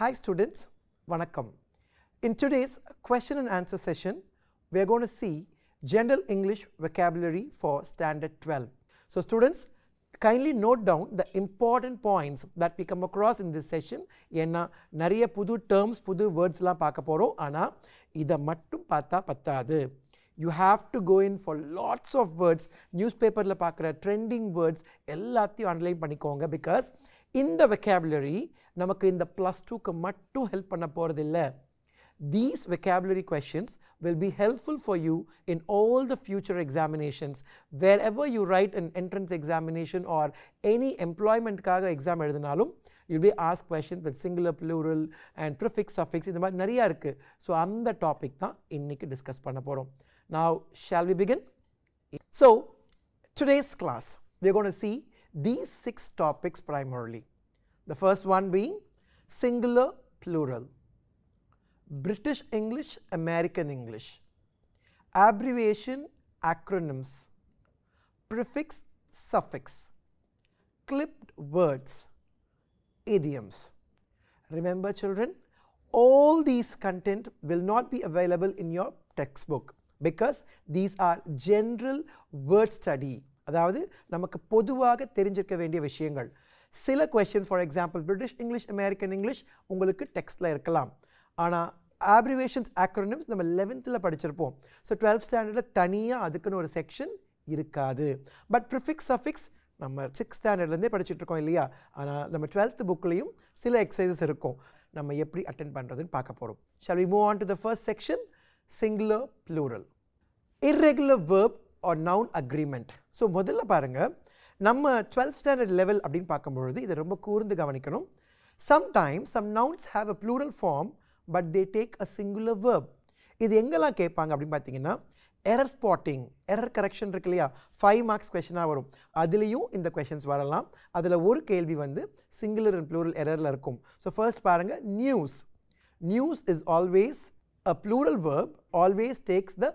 Hi students, Vanakkam. In today's question and answer session, we are going to see General English vocabulary for Standard 12. So students, kindly note down the important points that we come across in this session. Yenna nariya pudu terms, புது wordsலாம் பார்க்க போகிறோம் ஆனால் இதை மட்டும் பார்த்தா பத்தாது You have to go in for lots of words, newspaper la pakara, trending words, எல்லாத்தையும் underline panikonga because. In the இந்த வெக்காபுலரி நமக்கு இந்த ப்ளஸ் டூக்கு மட்டும் ஹெல்ப் பண்ண போகிறதில்ல These vocabulary questions will be helpful for you in all the future examinations. Wherever you write an entrance examination or any employment kaga exam எழுதினாலும் you'll be asked questions with singular, plural and prefix, suffix இந்த மாதிரி நிறையா So so அந்த topic தான் இன்னைக்கு discuss பண்ண போகிறோம் Now, shall we begin? So, today's class, we're going to see these six topics primarily. The first one being singular plural, British English, American English, abbreviation, acronyms, prefix, suffix, clipped words, idioms. Remember children, all these content will not be available in your textbook because these are general word study அதாவது நமக்கு பொதுவாக தெரிஞ்சிருக்க வேண்டிய விஷயங்கள் சில questions for example British English American English உங்களுக்கு டெக்ஸ்ட்டில் இருக்கலாம் ஆனால் ஆப்ரிவேஷன்ஸ் ஆக்ரோனிம்ஸ் நம்ம லெவன்த்தில் படிச்சிருப்போம் ஸோ டுவெல்த் ஸ்டாண்டர்டில் தனியாக அதுக்குன்னு ஒரு செக்ஷன் இருக்காது பட் ப்ரிஃபிக்ஸ் சஃபிக்ஸ் நம்ம சிக்ஸ்த் ஸ்டாண்டர்ட்லேருந்தே படிச்சுட்ருக்கோம் இல்லையா ஆனால் நம்ம டுவெல்த் புக்லேயும் சில எக்ஸசைசஸ் இருக்கும் நம்ம எப்படி அட்டன் பண்ணுறதுன்னு பார்க்க போகிறோம் shall we move on to the first section singular plural irregular verb or noun agreement so முதல்ல பாருங்கள் நம்ம டுவெல்த் ஸ்டாண்டர்ட் லெவல் அப்படின்னு பார்க்கும்பொழுது இதை ரொம்ப கூர்ந்து கவனிக்கணும் sometimes some nouns have a plural form but they take a singular verb இது எங்கெல்லாம் கேட்பாங்க அப்படின்னு பார்த்தீங்கன்னா எரர் ஸ்பாட்டிங் எரர் கரெக்ஷன் இருக்கு இல்லையா ஃபைவ் மார்க்ஸ் கொஷனாக வரும் அதுலேயும் இந்த கொஷின்ஸ் வரலாம் அதில் ஒரு கேள்வி வந்து சிங்குலர் அண்ட் ப்ளூரல் எரரில் இருக்கும் ஸோ ஃபர்ஸ்ட் பாருங்கள் news news is always a plural verb always takes the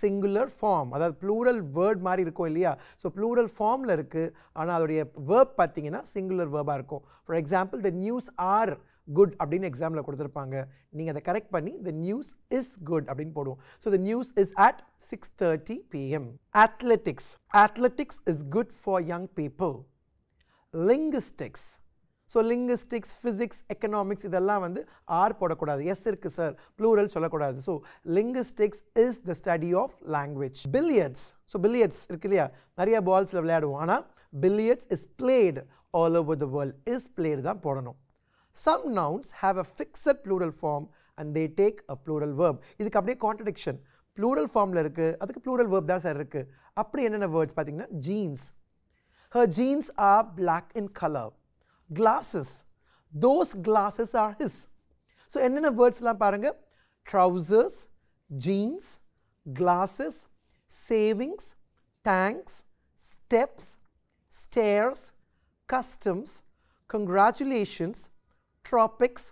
singular form அதாவது ப்ளூரல் வேர்ட் மாதிரி இருக்கும் இல்லையா ஸோ ப்ளூரல் ஃபார்மில் இருக்குது ஆனால் அதோடைய வேர்ப் பார்த்தீங்கன்னா சிங்குலர் வேர்பாக இருக்கும் for example the news are good அப்படின்னு எக்ஸாமில் கொடுத்துருப்பாங்க நீங்கள் அதை கரெக்ட் பண்ணி த நியூஸ் இஸ் குட் அப்படின்னு போடுவோம் so the news is at six thirty PM athletics athletics is good for young people linguistics so linguistics physics economics இதெல்லாம் வந்து ஆர் போடக்கூடாது எஸ் இருக்குது சார் ப்ளூரல் சொல்லக்கூடாது so linguistics is the study of language billiards so billiards இருக்கு இல்லையா நிறைய பால்ஸில் விளையாடுவோம் ஆனால் billiards is played all over the world is played தான் போடணும் some nouns have a fixed plural form and they take a plural verb இதுக்கு அப்படியே கான்ட்ரடிக்ஷன் ப்ளூரல் ஃபார்மில் இருக்குது அதுக்கு ப்ளூரல் வேர்ப் தான் சார் இருக்குது அப்படி என்னென்ன வேர்ட்ஸ் பார்த்தீங்கன்னா jeans her jeans are black in colour glasses. Those glasses are his. So, என்னென்ன வேர்ட்ஸ்லாம் பாருங்க trousers, jeans, glasses, savings, tanks, steps, stairs, customs, congratulations, tropics,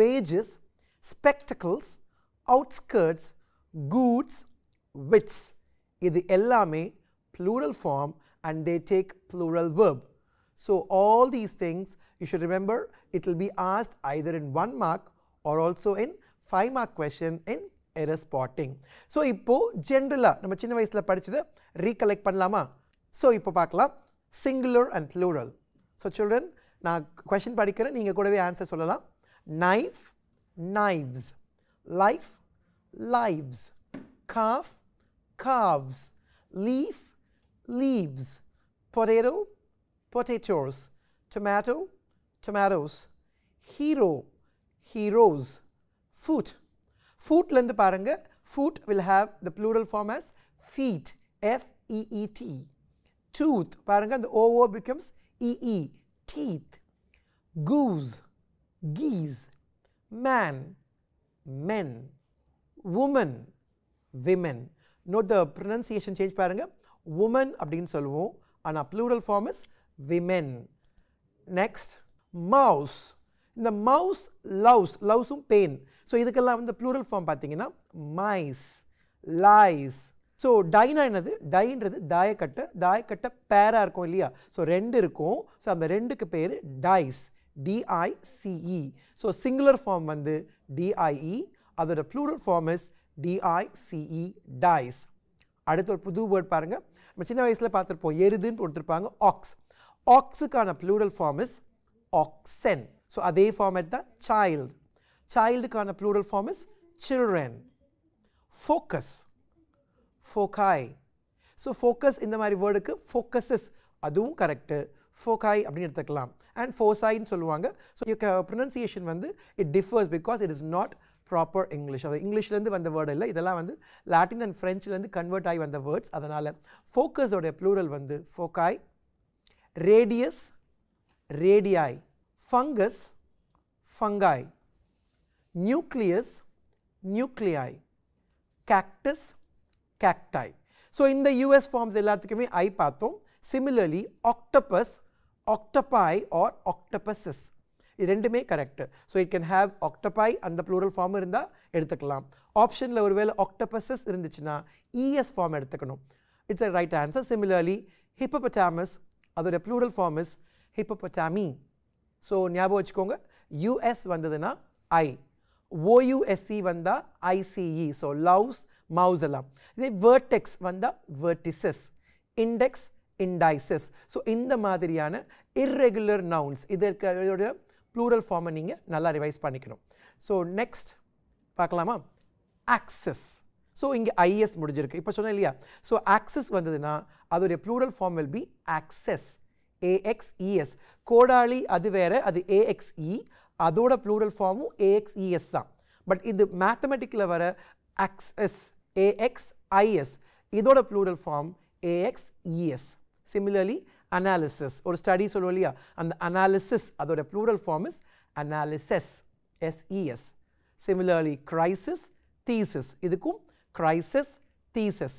wages, spectacles, outskirts, goods, wits. இது எல்லாமே plural form and they take plural verb. So all these things you should remember it will be asked either in 1 mark or also in 5 mark question in error spotting. So இப்போ general நம்ம சின்ன வயசில் படிச்சது recollect பண்ணலாமா So இப்போ பார்க்கலாம் singular and plural. So children நான் question படிக்கிறேன் நீங்கள் கூடவே answer சொல்லலாம் knife knives life lives calf calves leaf leaves potato potatoes, tomato, tomatoes, hero, heroes, foot. Foot length paranga, foot will have the plural form as feet, F E E T. Tooth paranga, the O O becomes E E, teeth. Goose, geese, man, men, woman, women. Note the pronunciation change paranga, woman அப்படின்னு And a plural form is women. Next mouse இந்த mouse louse லவ்ஸும் பெயின் so இதுக்கெல்லாம் வந்து plural form பார்த்தீங்கன்னா mice lice so டைனா என்னது டைன்றது தாயக்கட்டை தாயக்கட்டை பேராக இருக்கும் இல்லையா ஸோ ரெண்டு இருக்கும் ஸோ அந்த ரெண்டுக்கு பேர் dice D I C E so singular form வந்து டிஐஇ e. அதோட plural form is D I C E dice அடுத்து ஒரு புது வேர்ட் பாருங்கள் நம்ம சின்ன வயசில் பார்த்துருப்போம் எருதுன்னு கொடுத்துருப்பாங்க ஆக்ஸ் ஆக்ஸுக்கான plural form is oxen so அதே ஃபார்மேட் தான் சைல்டு சைல்டுக்கான plural form is children focus foci so focus இந்த மாதிரி வேர்டுக்கு ஃபோக்கஸஸ் அதுவும் கரெக்டு ஃபோகாய் அப்படின்னு எடுத்துக்கலாம் அண்ட் ஃபோசாயின்னு சொல்லுவாங்க ஸோ யூ ப்ரொனன்சியேஷன் வந்து it differs because it is not proper English அது இங்கிலீஷ்லேருந்து வந்த வேர்டு இல்லை இதெல்லாம் வந்து லாட்டின் அண்ட் ஃப்ரெஞ்சிலேருந்து கன்வெர்ட் ஆகி வந்த வேர்ட்ஸ் அதனால் ஃபோக்கஸோடைய ப்ளூரல் வந்து foci radius radii fungus fungi nucleus nuclei cactus cacti so இந்த யூஎஸ் ஃபார்ம்ஸ் எல்லாத்துக்குமே ஐ பார்த்தோம் similarly octopus, ஆர் or இது ரெண்டுமே correct so it can have octopi அந்த ப்ளூரல் ஃபார்ம் இருந்தால் எடுத்துக்கலாம் ஆப்ஷனில் ஒருவேளை ஆக்டபஸஸ் இருந்துச்சுன்னா இஎஸ் e ஃபார்ம் எடுத்துக்கணும் it's a right answer similarly hippopotamus அதோடய plural form is hippopotami so ஞாபகம் வச்சுக்கோங்க யூஎஸ் வந்ததுன்னா ஐ ஓயுஎஸ்சி வந்தால் ஐசிஇ ஸோ லவ்ஸ் மவுஸ் எல்லாம் இதே வேர்டெக்ஸ் வந்தால் வேர்டிசஸ் இண்டெக்ஸ் இண்டைசஸ் ஸோ இந்த மாதிரியான இர்ரெகுலர் நவுன்ஸ் இதற்கோட ப்ளூரல் ஃபார்மை நீங்கள் நல்லா ரிவைஸ் பண்ணிக்கணும் ஸோ நெக்ஸ்ட் பார்க்கலாமா ஆக்சஸ் ஸோ இங்கே ஐஎஸ் முடிஞ்சிருக்கு இப்போ சொன்னேன் இல்லையா ஸோ ஆக்சஸ் வந்ததுன்னா அதோடைய plural form will be axes A X E S கோடாளி அது வேறு அது ஏஎக்ஸ்இ e. அதோட ப்ளூரல் ஃபார்மும் ஏஎக்ஸ்இஎஸ் தான் பட் இது மேத்தமெட்டிக்கில் வர ஆக்சஸ் ஏஎக்ஸ்ஐஎஸ் இதோட plural form A X E S similarly analysis ஒரு ஸ்டடி சொல்லுவோம் இல்லையா அந்த அனாலிசிஸ் அதோட plural form is analyses S E S similarly crisis thesis இதுக்கும் கிரைசிஸ் தீசஸ்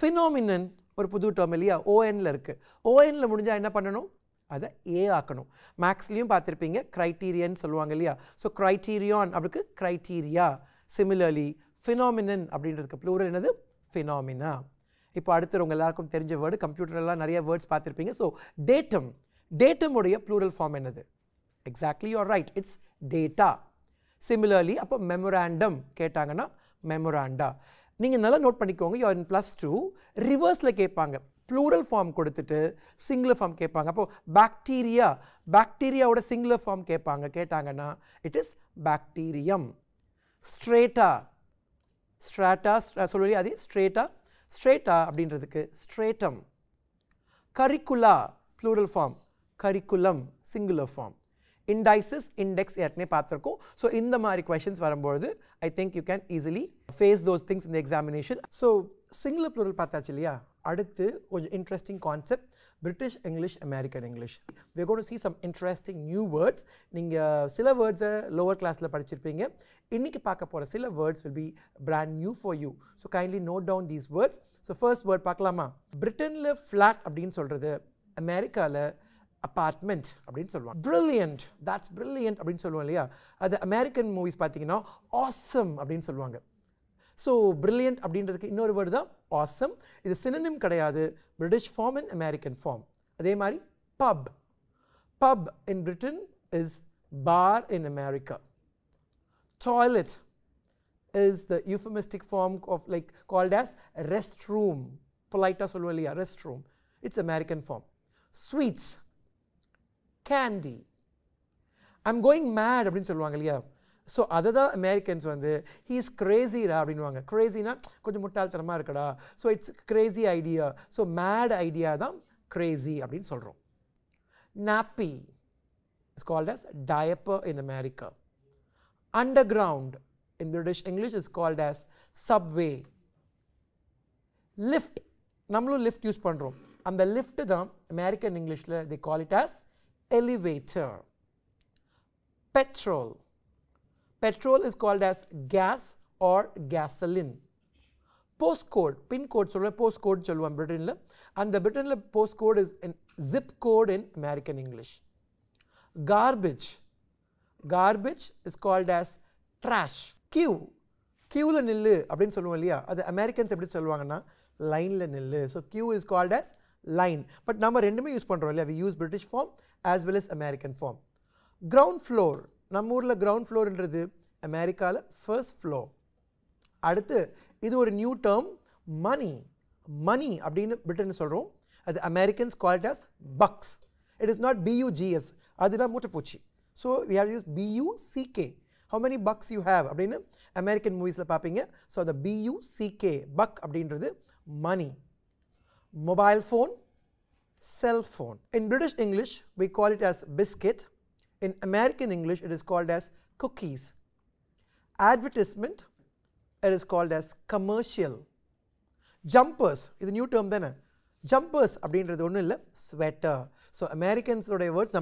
ஃபினோமினன் ஒரு புது டேர்ம் இல்லையா ஓஎனில் இருக்குது ஓஎனில் முடிஞ்சால் என்ன பண்ணணும் அதை ஏ ஆக்கணும் மேக்ஸ்லேயும் பார்த்துருப்பீங்க க்ரைட்டீரியன்னு சொல்லுவாங்க இல்லையா ஸோ க்ரைட்டீரியான் அப்படிக்கு க்ரைட்டீரியா சிமிலர்லி ஃபினாமினன் அப்படின்றதுக்கு ப்ளூரல் என்னது ஃபினாமினா இப்போ அடுத்து உங்கள் எல்லாருக்கும் தெரிஞ்ச வேர்டு கம்ப்யூட்டர்லாம் நிறைய வேர்ட்ஸ் பார்த்துருப்பீங்க ஸோ டேட்டம் டேட்டமுடைய ப்ளூரல் ஃபார்ம் என்னது exactly you are right it's data similarly அப்போ மெமோராண்டம் கேட்டாங்கன்னா மெமோராண்டா நீங்கள் நல்லா நோட் பண்ணிக்கோங்க யோ இன் ப்ளஸ் டூ ரிவர்ஸில் கேட்பாங்க ப்ளூரல் ஃபார்ம் கொடுத்துட்டு சிங்குலர் ஃபார்ம் கேட்பாங்க அப்போது பாக்டீரியா பாக்டீரியாவோட சிங்குலர் ஃபார்ம் கேட்பாங்க கேட்டாங்கன்னா it is bacterium strata strata சொல்லுவீங்க அது ஸ்ட்ரேட்டா ஸ்ட்ரேட்டா அப்படின்றதுக்கு stratum curricula plural form curriculum singular form indices index ஏற்கனவே பார்த்துருக்கோம் ஸோ இந்த மாதிரி கொஷின்ஸ் வரும்பொழுது I think you can easily face those things இந்த எக்ஸாமினேஷன் ஸோ சிங்கிள் ப்ளூரல் பார்த்தாச்சு இல்லையா அடுத்து கொஞ்சம் interesting concept British English American English we gonna see some interesting new words நீங்கள் சில வேர்ட்ஸை லோவர் கிளாஸில் படிச்சிருப்பீங்க இன்றைக்கி பார்க்க போகிற சில words will be brand new for you so kindly note down these words so first word பார்க்கலாமா பிரிட்டனில் ஃப்ளாட் அப்படின்னு சொல்கிறது அமெரிக்காவில் அப்பார்ட்மெண்ட் அப்படின்னு சொல்லுவாங்க பிரில்லியன்ட் தாட்ஸ் பிரில்லியன்ட் அப்படின்னு சொல்லுவோம் இல்லையா அது அமெரிக்கன் மூவிஸ் பார்த்தீங்கன்னா ஆசம் அப்படின்னு சொல்லுவாங்க ஸோ பிரில்லியன்ட் அப்படின்றதுக்கு இன்னொரு வேர்டு தான் ஆசம் இது சினனிம் கிடையாது British form and American form அதே மாதிரி pub pub in Britain is bar in America toilet is the euphemistic form of like called as rest room பொலைட்டாக சொல்லுவோம் இல்லையா rest room it's American form sweets candy I'm going mad அப்படின்னு சொல்லுவாங்க இல்லையா so அதை தான் அமெரிக்கன்ஸ் வந்து he is கிரேசிரா அப்படின்வாங்க கிரேசினா கொஞ்சம் முட்டாள்தனமாக இருக்கடா so it's crazy idea so mad idea தான் கிரேசி அப்படின்னு சொல்கிறோம் nappy is called as diaper in America underground in British English is called as subway. Lift, நம்மளும் lift யூஸ் பண்ணுறோம் அந்த லிஃப்ட் தான் அமெரிக்கன் இங்கிலீஷில் they call it as elevator. Petrol. Petrol is called as gas or gasoline. Postcode, pin code, so postcode சொல்லுவான் And the பிரிட்டனில் postcode is in zip code in American English. Garbage, garbage is called as trash. Queue, queueல நில்லு அப்படின்னு சொல்லுவோம் இல்லையா அது Americans எப்படி சொல்லுவாங்கன்னா லைனில் நில்லு லைன் பட் நம்ம ரெண்டுமே யூஸ் பண்ணுறோம் இல்லையா we use British form as well as American form ground floor நம்ம ஊரில் கிரவுண்ட் ஃப்ளோர்ன்றது அமெரிக்காவில் ஃபர்ஸ்ட் ஃப்ளோர் அடுத்து இது ஒரு நியூ டேர்ம் மணி மணி அப்படின்னு பிரிட்டன் சொல்கிறோம் அது Americans called as bugs it is not B U G S அதுதான் மூட்டைப்பூச்சி ஸோ வி ஹேவ் யூஸ் பியூசிகே how many bugs you have அப்படின்னு அமெரிக்கன் மூவிஸில் பார்ப்பீங்க ஸோ அந்த பியூசிகே பக் அப்படின்றது மணி mobile phone, cell phone. In British English, we call it as biscuit. In American English, it is called as cookies. Advertisement, it is called as commercial. Jumpers, is a new term then. Jumpers, sweater. So, Americans are words,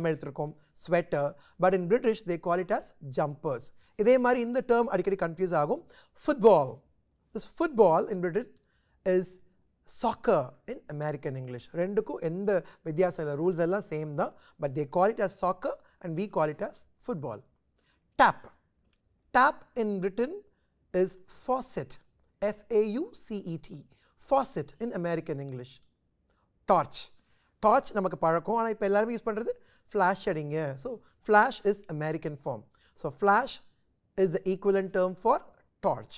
sweater. But in British, they call it as jumpers. in the term is confused. Football. This football in British is soccer in American English. Renduku in the Vidyasala rules alla same da, but they call it as soccer and we call it as football. Tap. Tap in Britain is faucet. F-A-U-C-E-T. Faucet in American English. Torch. Torch நமக்கு பழக்கம் ஆனால் இப்போ எல்லாருமே use பண்ணுறது Flash அடிங்க so flash is American form. So flash is the equivalent term for torch.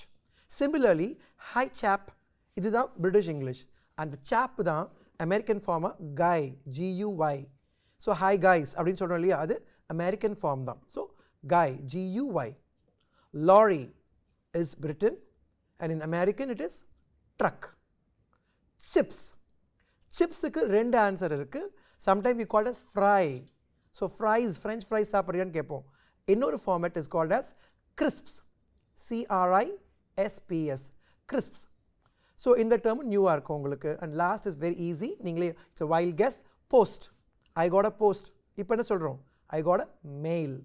Similarly, high chap இதுதான் British English அந்த chap தான் அமெரிக்கன் ஃபார்மாக guy G U Y so hi guys அப்படின்னு சொல்கிறோம் இல்லையா அது அமெரிக்கன் ஃபார்ம் தான் so guy G U Y lorry is Britain and in American it is truck chips சிப்ஸுக்கு ரெண்டு ஆன்சர் இருக்குது sometime we called as fry so fries French fries சாப்பிட்றியான்னு கேட்போம் இன்னொரு format is called as crisps S P S crisps so இந்த term நியூவாக இருக்கும் உங்களுக்கு and last is very easy நீங்களே it's a wild guess post I கோட போஸ்ட் இப்போ என்ன சொல்கிறோம் ஐ கோட மெயில்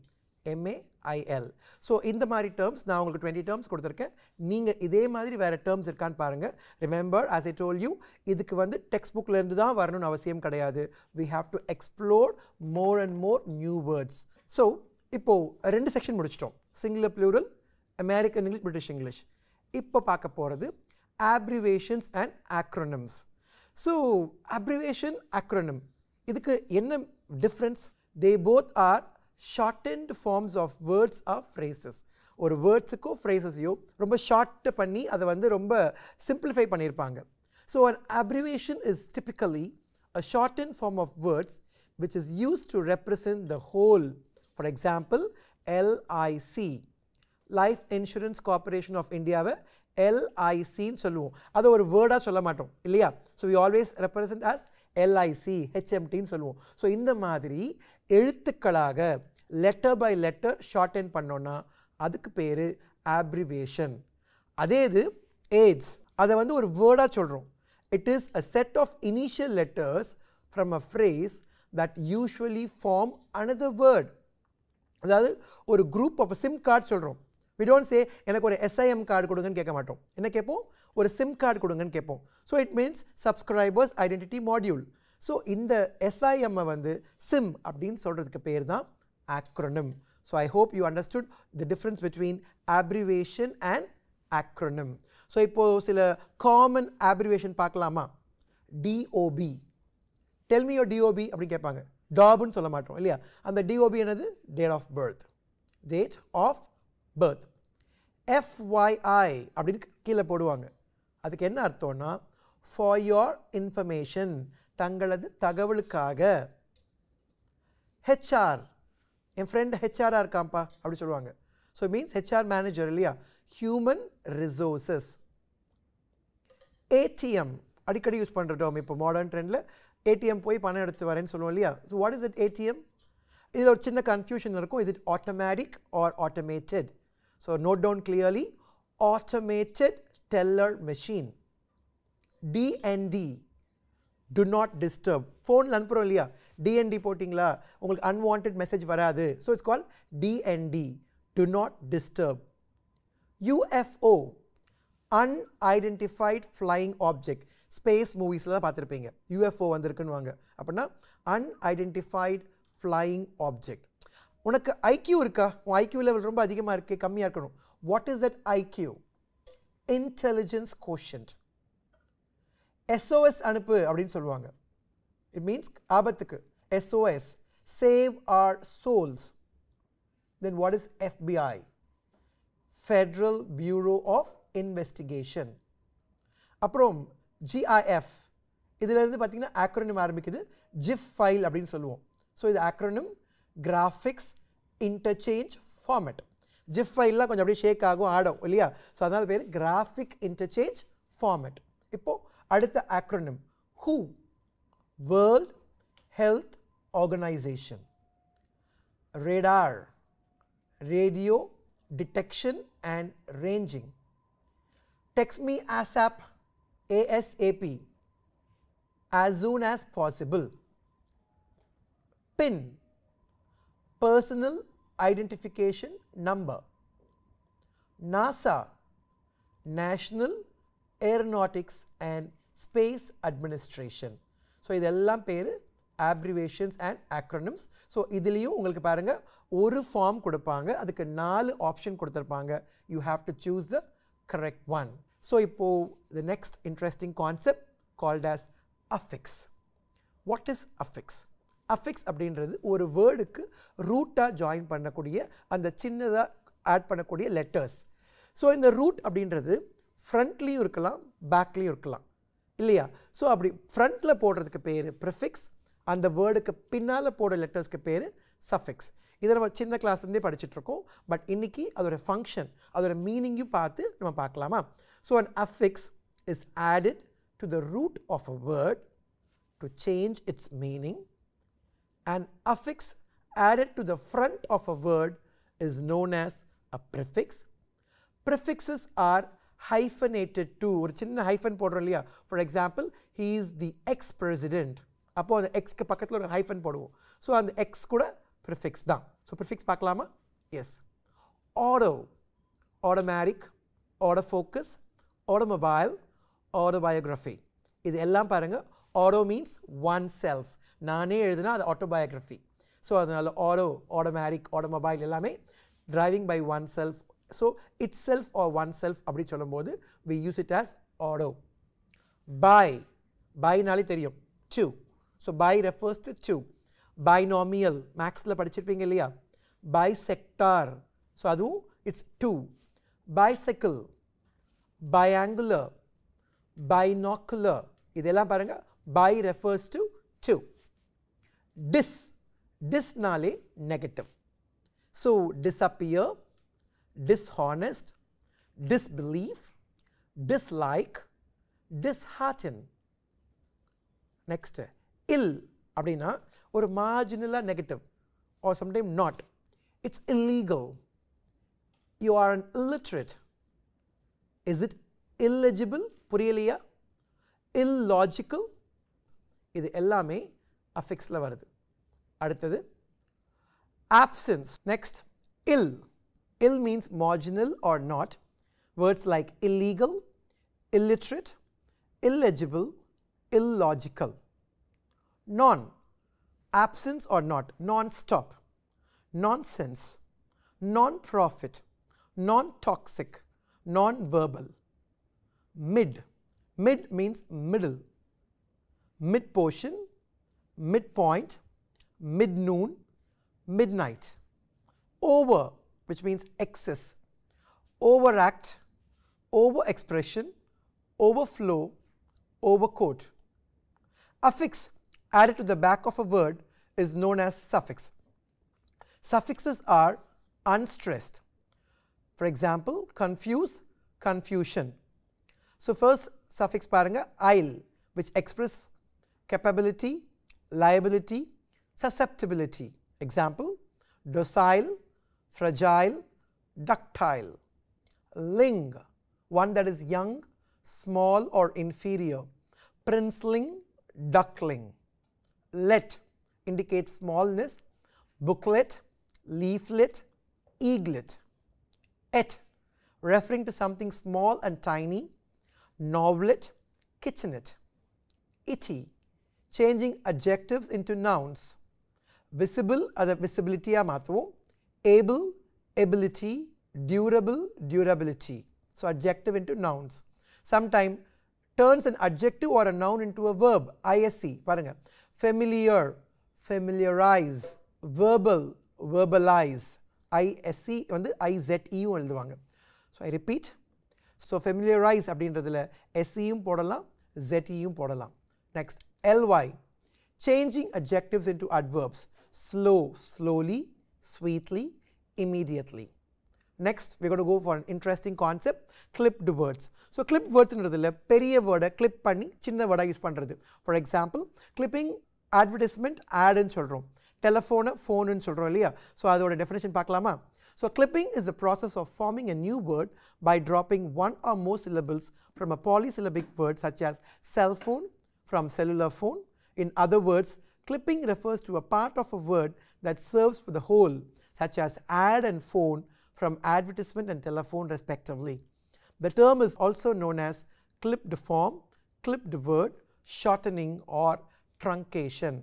எம்ஏஐஎல் ஸோ இந்த மாதிரி டேர்ம்ஸ் நான் உங்களுக்கு டுவெண்ட்டி டேர்ம்ஸ் கொடுத்துருக்கேன் நீங்கள் இதே மாதிரி வேறு டேர்ம்ஸ் இருக்கான்னு பாருங்கள் remember as I told you இதுக்கு வந்து டெக்ஸ்ட் புக்லேருந்து தான் வரணும்னு அவசியம் கிடையாது we have to explore more and more new words so இப்போது ரெண்டு செக்ஷன் முடிச்சிட்டோம் single plural American English British English இப்போ பார்க்க போகிறது abbreviations and acronyms so abbreviation acronym இதுக்கு என்ன difference they both are shortened forms of words of phrases ஒரு வேர்ட்ஸுக்கோ ஃப்ரேசஸையோ ரொம்ப ஷார்ட் பண்ணி அதை வந்து ரொம்ப சிம்பிளிஃபை பண்ணியிருப்பாங்க so an abbreviation is typically a shorten form of words which is use to represent the whole for example LIC life insurance Corporation of இந்தியாவை எல்ஐசின்னு சொல்லுவோம் அதை ஒரு வேர்டாக சொல்ல மாட்டோம் இல்லையா so we always represent as LIC ஹெச்எம்டின்னு சொல்லுவோம் ஸோ இந்த மாதிரி எழுத்துக்களாக லெட்டர் பை லெட்டர் ஷார்ட்டன் பண்ணோன்னா அதுக்கு பேர் ஆப்ரிவேஷன் அதே இது எய்ட்ஸ் அதை வந்து ஒரு வேர்டாக சொல்கிறோம் it is a set of initial letters from a phrase that usually form another word அதாவது ஒரு குரூப் ஆஃப் சிம் கார்டு சொல்கிறோம் வி டோன்ட் சே எனக்கு ஒரு எஸ்ஐஎம் கார்டு கொடுங்கன்னு கேட்க மாட்டோம் என்ன கேட்போம் ஒரு சிம் கார்டு கொடுங்கன்னு கேட்போம் so it means subscribers identity module so இந்த எஸ்ஐஎம்மை வந்து சிம் அப்படின்னு சொல்கிறதுக்கு பேர் தான் acronym so I hope you understood the difference between abbreviation and acronym so இப்போது சில காமன் ஆப்ரிவேஷன் பார்க்கலாமா டிஓபி டெல்மி யோ டிஓபி அப்படின்னு கேட்பாங்க டாப்னு சொல்ல மாட்டோம் இல்லையா அந்த டிஓபி என்னது date of birth date of birth FYI அப்படின்னு கீழே போடுவாங்க அதுக்கு என்ன அர்த்தம்னா ஃபார் யோர் இன்ஃபர்மேஷன் தங்களது தகவலுக்காக ஹெச்ஆர் என் ஃப்ரெண்டு ஹெச்ஆராக இருக்காம்ப்பா அப்படி சொல்லுவாங்க ஸோ மீன்ஸ் ஹெச்ஆர் மேனேஜர் இல்லையா ஹியூமன் ரிசோர்ஸஸ் ஏடிஎம் அடிக்கடி யூஸ் பண்ணுறோம் இப்போ மாடர்ன் ட்ரெண்டில் ஏடிஎம் போய் பணம் எடுத்து வரேன்னு சொல்லுவோம் இல்லையா so what is it ATM இதில் ஒரு சின்ன கன்ஃபியூஷன் இருக்கும் is it automatic or automated So note down clearly automated teller machine. DND do not disturb ஃபோனில் அனுப்புகிறோம் இல்லையா டிஎன்டி போட்டிங்களா உங்களுக்கு அன்வான்ட் மெசேஜ் வராது so it's call DND do not disturb UFO unidentified flying object space மூவிஸில் தான் பார்த்துருப்பீங்க UFO வந்திருக்குன்னு வாங்க அப்படின்னா அன்ஐடென்டிஃபைட் ஃப்ளையிங் ஆப்ஜெக்ட் உனக்கு ஐக்கியூ இருக்கா உன் ஐக்கியூ லெவல் ரொம்ப அதிகமாக இருக்கு கம்மியாக இருக்கணும் what is that IQ intelligence quotient SOS அனுப்பு அப்படின்னு சொல்லுவாங்க இட் மீன்ஸ் ஆபத்துக்கு SOS save our souls then what is FBI Federal Bureau of Investigation அப்புறம் ஜிஐஎஃப் இதிலிருந்து பார்த்தீங்கன்னா ஆக்ரோனிம் ஆரம்பிக்குது ஜிஃப் ஃபைல் அப்படின்னு சொல்லுவோம் ஸோ இது acronym graphics interchange format. GIF file is going shake add So that is graphic interchange format. Now, add the acronym WHO World Health Organization Radar Radio Detection and Ranging Text me ASAP ASAP as soon as possible PIN personal identification number. NASA, National Aeronautics and Space Administration. So, இதெல்லாம் பேரு abbreviations and acronyms. So, இதிலியும் உங்களுக்கு பாருங்க, ஒரு form கொடுப்பாங்க, அதுக்கு நாலு option கொடுத்திருப்பாங்க, you have to choose the correct one. So, இப்போ, the next interesting concept called as affix. What is affix? Affix அப்படின்றது ஒரு வேர்டுக்கு ரூட்டாக ஜாயின் பண்ணக்கூடிய அந்த சின்னதாக ஆட் பண்ணக்கூடிய லெட்டர்ஸ் ஸோ இந்த ரூட் அப்படின்றது ஃப்ரண்ட்லேயும் இருக்கலாம் பேக்லேயும் இருக்கலாம் இல்லையா ஸோ அப்படி ஃப்ரண்ட்டில் போடுறதுக்கு பேர் ப்ரிஃபிக்ஸ் அந்த வேர்டுக்கு பின்னால் போடுற லெட்டர்ஸ்க்கு பேர் சஃபிக்ஸ் இதை நம்ம சின்ன கிளாஸ்லேருந்தே படிச்சுட்ருக்கோம் பட் இன்றைக்கி அதோடய ஃபங்க்ஷன் அதோடய மீனிங்கும் பார்த்து நம்ம பார்க்கலாமா so an affix is added to the root of a word to change its meaning An affix added to the front of a word is known as a prefix. Prefixes are hyphenated to ஒரு சின்ன hyphen போடுறோம் இல்லையா for example he is the ex president அப்போ அந்த எக்ஸ்க்கு பக்கத்தில் ஒரு hyphen போடுவோம் so அந்த எக்ஸ் கூட ப்ரிஃபிக்ஸ் தான் ஸோ ப்ரிஃபிக்ஸ் பார்க்கலாமா yes auto automatic auto focus automobile autobiography இது எல்லாம் பாருங்கள் ஆடோ மீன்ஸ் ஒன் செல்ஃப் நானே எழுதுனா அது ஆட்டோபயோக்ரஃபி ஸோ அதனால் ஆரோ ஆட்டோமேரிக் ஆட்டோமொபைல் எல்லாமே driving by oneself so itself or oneself அப்படின்னு சொல்லும்போது we use it as auto bi பைனாலே தெரியும் two so bi refers to two binomial மேக்ஸில் படிச்சிருப்பீங்க இல்லையா பை செக்டார் ஸோ அதுவும் it's two bicycle biangular binocular இதெல்லாம் பாருங்கள் bi refers to two dis dis nale negative so disappear dishonest disbelief dislike dishearten next ill அப்படின ஒரு marginal negative or sometimes not it's illegal you are an illiterate is it illegible புரியலையா illogical இது எல்லாமே Fixed வருது அடுத்தது options next Ill. Ill means marginal or not words like illegal illiterate, illegible, illogical. Non, absence or not, non-stop, nonsense, non-profit, non-toxic, non-verbal. Mid, mid means middle, mid portion, midpoint, midnoon, midnight. Over, which means excess, overact, overexpression, overflow, overquote. Affix added to the back of a word is known as suffix. Suffixes are unstressed. For example, confuse, confusion. So, first suffix para i I'll which express capability, liability, susceptibility. Example, docile, fragile, ductile. Ling, one that is young, small or inferior. Princeling, duckling. Let indicates smallness. Booklet, leaflet, eaglet. Et, referring to something small and tiny. Novelet, kitchenet. Itty, changing adjectives into nouns. Visible അത് വിസിബിലിറ്റിയാ മാത്രവും able, ability, durable, durability. So adjective into nouns. Sometime turns an adjective or a noun into a verb, ISE, பாருங்க. Familiar, familiarize, verbal, verbalize, ISE on the எழுதுவாங்க. So I repeat. So familiarize அப்படின்றதுல podala, போடலாம், um podala. Next, ly changing adjectives into adverbs slow slowly sweetly immediately next we're going to go for an interesting concept clipped words so clipped words in the periya word clip panni chinna word use pandrathu for example clipping advertisement ad in solrom telephone phone in solrom illaya so adoda definition paakalama so clipping is the process of forming a new word by dropping one or more syllables from a polysyllabic word such as cell phone from cellular phone. In other words, clipping refers to a part of a word that serves for the whole such as ad and phone from advertisement and telephone respectively. The term is also known as clipped form, clipped word, shortening or truncation.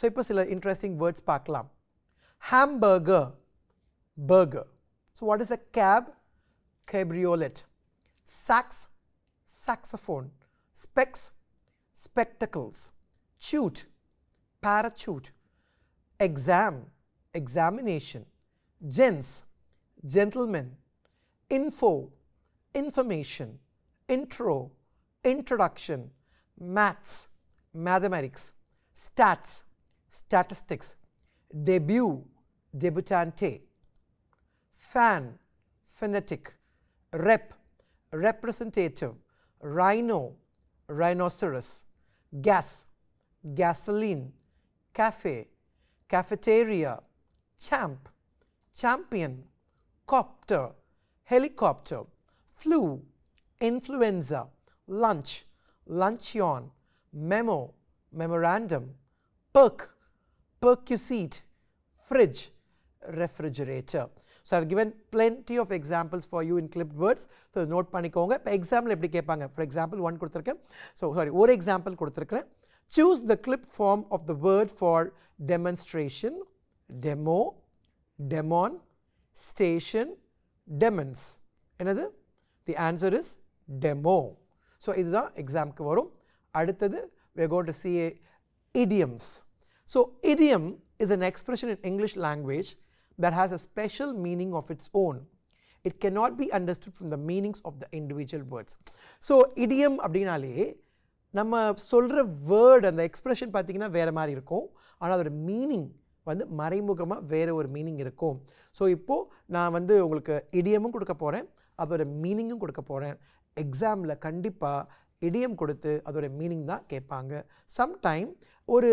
So, இப்போ சில interesting words பார்க்கலாம். Hamburger, burger. So, what is a cab? Cabriolet. Sax, saxophone. Specs, spectacles, chute, parachute, exam, examination, gents, gentlemen, info, information, intro, introduction, maths, mathematics, stats, statistics, debut, debutante, fan, phonetic, rep, representative, rhino, rhinoceros, gas, gasoline, cafe, cafeteria, champ, champion, copter, helicopter, flu, influenza, lunch, luncheon, memo, memorandum, perk, perquisite, fridge, refrigerator. So, I have given plenty of examples for you in clipped words. So, note panikonga. Example, for example, one kuduthirukkam. So, sorry, one example kuduthirukkam. Choose the clipped form of the word for demonstration, demo, demon, station, demons. Another, the answer is demo. So, this is the exam. We are going to see idioms. So, idiom is an expression in English language that has a special meaning of its own. It cannot be understood from the meanings of the individual words. So, idiom அப்படின்னாலே நம்ம சொல்கிற word அந்த expression பார்த்தீங்கன்னா வேறு மாதிரி இருக்கும் ஆனால் அதோட மீனிங் வந்து மறைமுகமாக வேறு ஒரு மீனிங் இருக்கும் ஸோ இப்போது நான் வந்து உங்களுக்கு இடியமும் கொடுக்க போகிறேன் அதோட மீனிங்கும் கொடுக்க போகிறேன் எக்ஸாமில் கண்டிப்பாக இடியம் கொடுத்து அதோட மீனிங் தான் கேட்பாங்க சம்டைம் ஒரு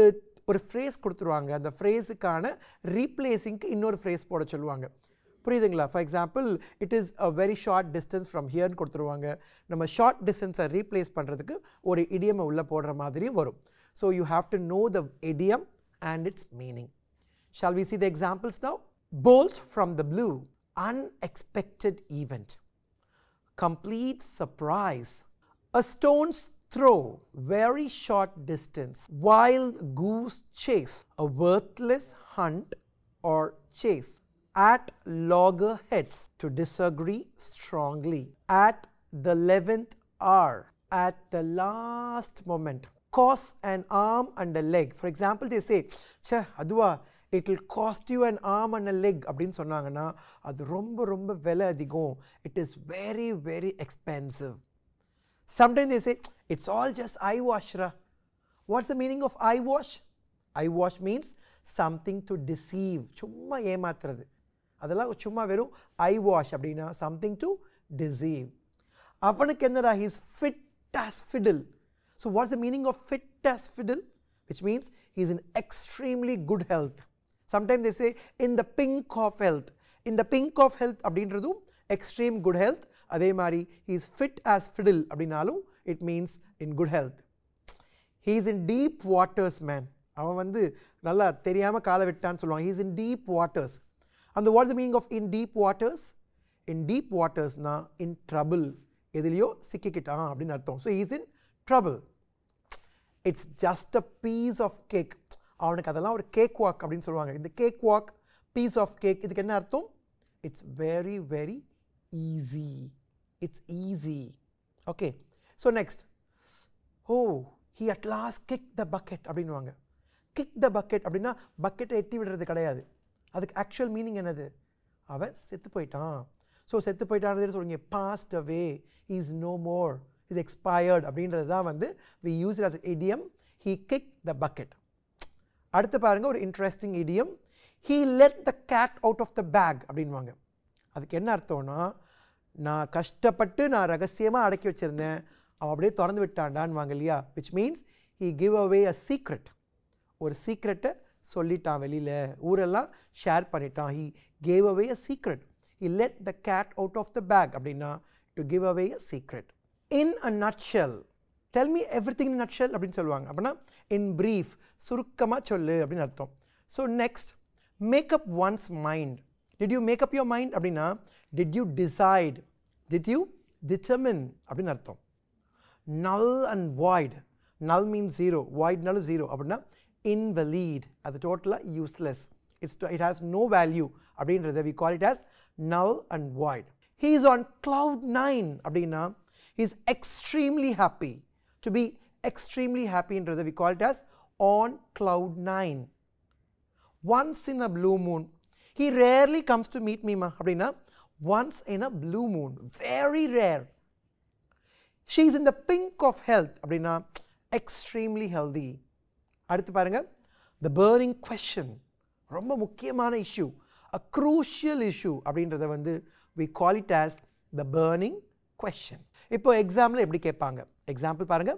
ஒரு ஃப்ரேஸ் கொடுத்துருவாங்க அந்த ஃப்ரேஸுக்கான ரீப்ளேஸிங்க்கு இன்னொரு ஃப்ரேஸ் போட சொல்லுவாங்க புரியுதுங்களா for example it is a very short distance from ஹியர்னு கொடுத்துருவாங்க நம்ம ஷார்ட் டிஸ்டன்ஸை ரீப்ளேஸ் பண்ணுறதுக்கு ஒரு இடியம் உள்ளே போடுற மாதிரி வரும் so you have to know the idiom and its meaning shall we see the examples now bolt from the blue unexpected event complete surprise, a stone's throw very short distance, wild goose chase, a worthless hunt or chase, at loggerheads, to disagree strongly, at the 11th hour, at the last moment, cost an arm and a leg. For example, they say, Cheh, Adwa, It'll cost you an arm and a leg. அப்படின்னு சொன்னாங்கன்னா அது ரொம்ப ரொம்ப விலை அதிகம் it is very very Sometimes they say, it's all just eyewash, Ra. What's the meaning of eyewash? Eyewash means something to deceive. Chumma ye matrad. Adala chumma veru eyewash abdina. Something to deceive. Avana kendara, he's fit as fiddle. So, what's the meaning of fit as fiddle? Which means he's in extremely good health. Sometimes they say, in the pink of health. In the pink of health, abdina extreme good health அதே மாதிரி he is fit as fiddle அப்படின்னாலும் it means in good health he is in deep waters man அவன் வந்து நல்லா தெரியாமல் காலை விட்டான்னு சொல்லுவான் he is in deep waters அந்த what's the meaning of in deep waters in deep watersனா in trouble எதுலேயோ சிக்கிக்கிட்டான் அப்படின்னு அர்த்தம் so is in trouble it's just a piece of cake அவனுக்கு அதெல்லாம் ஒரு கேக் வாக் அப்படின்னு சொல்லுவாங்க இந்த cake walk piece of cake இதுக்கு என்ன அர்த்தம் it's very very easy. It's easy. Okay. So next. Oh, he at last kicked the bucket. kicked the bucket. Abdina bucket eighty vidra the kadaya. Actual meaning another. Set the So set the passed away. He is no more. is expired. We use it as an idiom. He kicked the bucket. Add the interesting idiom. He let the cat out of the bag. Abdinwanga. அதுக்கு என்ன அர்த்தம்னா நான் கஷ்டப்பட்டு நான் ரகசியமாக அடக்கி வச்சுருந்தேன் அவன் அப்படியே திறந்து விட்டான்டான்னு வாங்க இல்லையா which means he give away a secret ஒரு சீக்ரெட்டை சொல்லிட்டான் வெளியில் ஊரெல்லாம் ஷேர் பண்ணிட்டான் he gave away a secret he let the cat out of the bag அப்படின்னா to give away a secret in a nutshell tell me everything in nutshell அப்படின்னு சொல்லுவாங்க அப்படின்னா இன் ப்ரீஃப் சுருக்கமாக சொல்லு அப்படின்னு அர்த்தம் so next make up one's mind Did you make up your mind? அப்படின்னா did you decide? Did you determine? அப்படின்னு அர்த்தம் null and void null means zero void null zero அப்படின்னா invalid அது டோட்டலாக useless it has no value. Value அப்படின்றத we call it as null and void he is on cloud 9 அப்படின்னா he is extremely happy to be extremely happy என்றதை we call it as on cloud 9 once in a blue moon he rarely comes to meet மீமா அப்படின்னா once in a blue moon very rare she is in the pink of health அப்படின்னா extremely healthy அடுத்து பாருங்க த burning question ரொம்ப முக்கியமான issue அ crucial issue அப்படின்றத வந்து we call it as the burning question இப்போ எக்ஸாம்பிள் எப்படி கேட்பாங்க எக்ஸாம்பிள் பாருங்க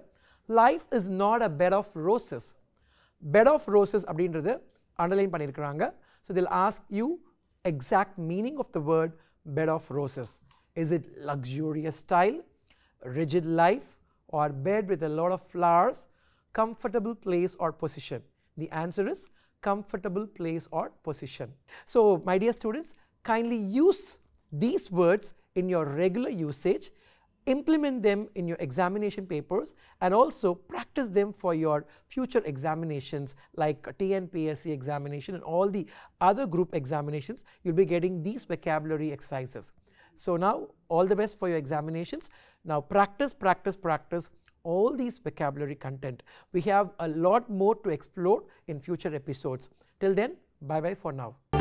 life is not a bed of roses bed of roses அப்படின்றது அண்டர்லைன் பண்ணியிருக்கிறாங்க So they'll ask you exact meaning of the word bed of roses. Is it luxurious style, rigid life or bed with a lot of flowers, comfortable place or position? The answer is comfortable place or position. So my dear students, kindly use these words in your regular usage implement them in your examination papers and also practice them for your future examinations like TNPSC examination and all the other group examinations, you'll be getting these vocabulary exercises. So now all the best for your examinations. Now practice, practice, practice all these vocabulary content. We have a lot more to explore in future episodes. Till then, bye-bye for now.